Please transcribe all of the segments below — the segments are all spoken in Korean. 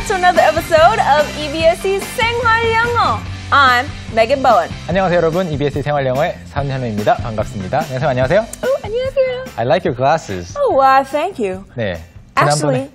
back to another episode of EBSC 생활 영어. I'm Megan Bowen. 안녕하세요, 여러분. EBSC 생활 영어의 산현우입니다. 반갑습니다. 안녕하세요. 안녕하세요. Oh, 안녕하세요. I like your glasses. Oh, wow, thank you. 네. Actually,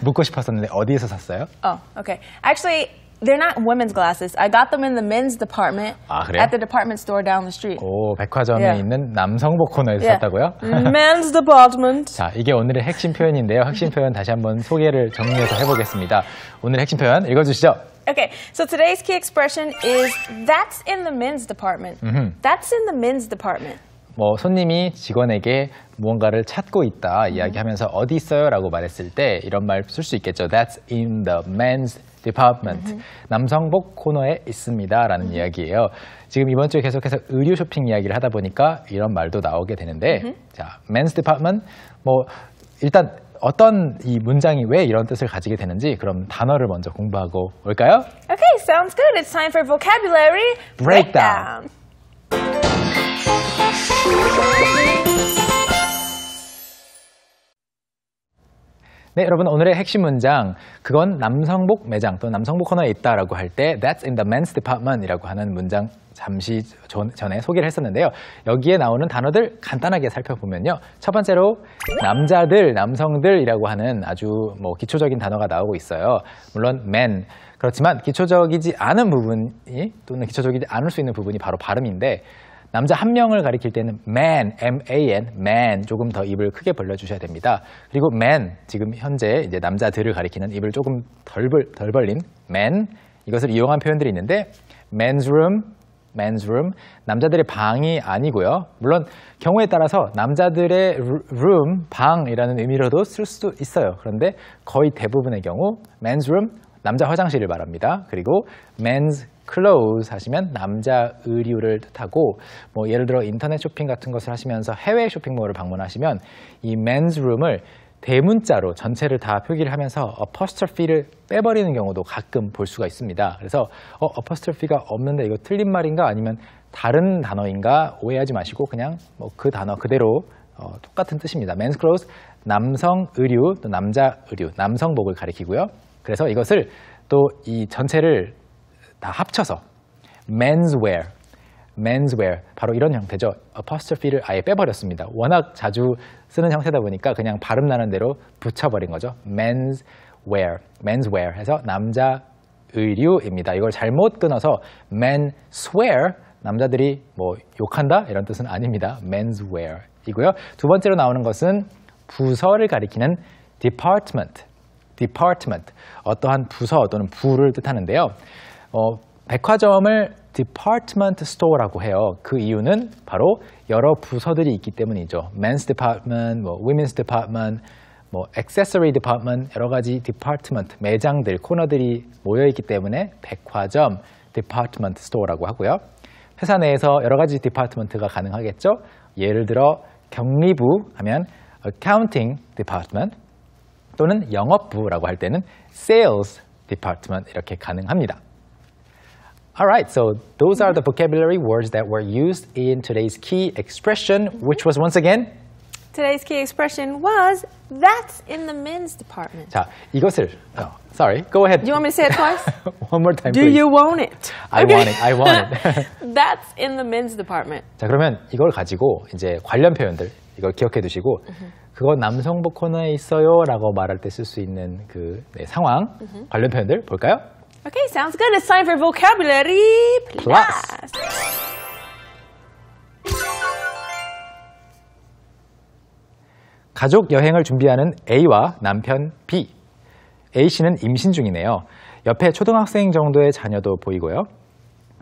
묻고 싶었었는데 어디에서 샀어요? Oh, okay. Actually, they're not women's glasses. I got them in the men's department 아, at the department store down the street. 오, 백화점에 Yeah. 있는 남성복 코너에서 Yeah. 샀다고요? men's department. 자, 이게 오늘의 핵심 표현인데요. 핵심 표현 다시 한번 소개를 정리해서 해보겠습니다. 오늘 핵심 표현 읽어주시죠. Okay, so today's key expression is that's in the men's department. That's in the men's department. 뭐 손님이 직원에게 무언가를 찾고 있다 이야기하면서 어디 있어요라고 말했을 때 이런 말 쓸 수 있겠죠. That's in the men's Department 음. 남성복 코너에 있습니다라는 음. 이야기예요. 지금 이번 주에 계속해서 의류 쇼핑 이야기를 하다 보니까 이런 말도 나오게 되는데 음. 자, Men's Department 뭐 일단 어떤 이 문장이 왜 이런 뜻을 가지게 되는지 그럼 단어를 먼저 공부하고 올까요? Okay, sounds good. It's time for vocabulary breakdown. breakdown. 네, 여러분 오늘의 핵심 문장 그건 남성복 매장 또는 남성복 코너에 있다라고 할 때 That's in the men's department이라고 하는 문장 잠시 전, 전에 소개를 했었는데요. 여기에 나오는 단어들 간단하게 살펴보면요. 첫 번째로 남자들, 남성들이라고 하는 아주 뭐 기초적인 단어가 나오고 있어요. 물론 men 그렇지만 기초적이지 않은 부분이 또는 기초적이지 않을 수 있는 부분이 바로 발음인데 남자 한 명을 가리킬 때는 man, m-a-n, man 조금 더 입을 크게 벌려주셔야 됩니다. 그리고 man, 지금 현재 이제 남자들을 가리키는 입을 조금 덜, 벌, 덜 벌린 man, 이것을 이용한 표현들이 있는데 m a n s room, m a n s room, 남자들의 방이 아니고요. 물론 경우에 따라서 남자들의 room, 방이라는 의미로도 쓸 수도 있어요. 그런데 거의 대부분의 경우 m a n s room, 남자 화장실을 말합니다. 그리고 men's clothes 하시면 남자 의류를 뜻하고 뭐 예를 들어 인터넷 쇼핑 같은 것을 하시면서 해외 쇼핑몰을 방문하시면 이 men's room을 대문자로 전체를 다 표기를 하면서 apostrophe를 빼버리는 경우도 가끔 볼 수가 있습니다. 그래서 어, apostrophe가 없는데 이거 틀린 말인가 아니면 다른 단어인가 오해하지 마시고 그냥 뭐 그 단어 그대로 어, 똑같은 뜻입니다. men's clothes 남성 의류 또 남자 의류 남성복을 가리키고요. 그래서 이것을 또 이 전체를 다 합쳐서 menswear, menswear 바로 이런 형태죠. apostrophe를 아예 빼버렸습니다. 워낙 자주 쓰는 형태다 보니까 그냥 발음 나는 대로 붙여버린 거죠. menswear, menswear 해서 남자 의류입니다. 이걸 잘못 끊어서 men swear 남자들이 뭐 욕한다 이런 뜻은 아닙니다. menswear 이고요. 두 번째로 나오는 것은 부서를 가리키는 department department, 어떠한 부서 또는 부를 뜻하는데요. 어, 백화점을 department store라고 해요. 그 이유는 바로 여러 부서들이 있기 때문이죠. men's department, 뭐 women's department, 뭐 accessory department, 여러 가지 department, 매장들, 코너들이 모여 있기 때문에 백화점 department store라고 하고요. 회사 내에서 여러 가지 d e p a r t m e n t 가 가능하겠죠. 예를 들어 경리부 하면 accounting department, 또는 영업부라고 할 때는 sales department 이렇게 가능합니다. Alright, so those are the vocabulary words that were used in today's key expression, which was once again Today's key expression was that's in the men's department. 자, 이것을 oh, sorry. Go ahead. You want me to say it twice? One more time. Do please. you want it? I okay. want it. I want it. that's in the men's department. 자, 그러면 이걸 가지고 이제 관련 표현들 이걸 기억해 두시고 그건 남성 보컬에 있어요라고 말할 때 쓸 수 있는 그 네, 상황 관련 표현들 볼까요? Okay, sounds good. It's time for vocabulary plus. 가족 여행을 준비하는 A와 남편 B. A 씨는 임신 중이네요. 옆에 초등학생 정도의 자녀도 보이고요.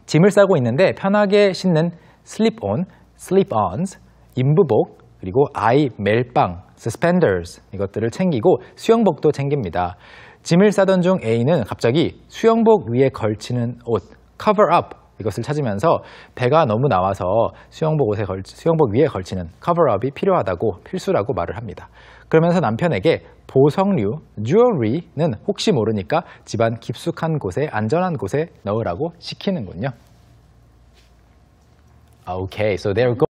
짐을 싸고 있는데 편하게 신는 슬립온, 슬립온스, 임부복 그리고 아이 멜빵, suspenders 이것들을 챙기고 수영복도 챙깁니다. 짐을 싸던 중 A는 갑자기 수영복 위에 걸치는 옷, cover up 이것을 찾으면서 배가 너무 나와서 수영복 옷에 걸 수영복 위에 걸치는 커버업이 필요하다고 필수라고 말을 합니다. 그러면서 남편에게 보석류 주얼리는 혹시 모르니까 집안 깊숙한 곳에 안전한 곳에 넣으라고 시키는군요. Okay, so there go.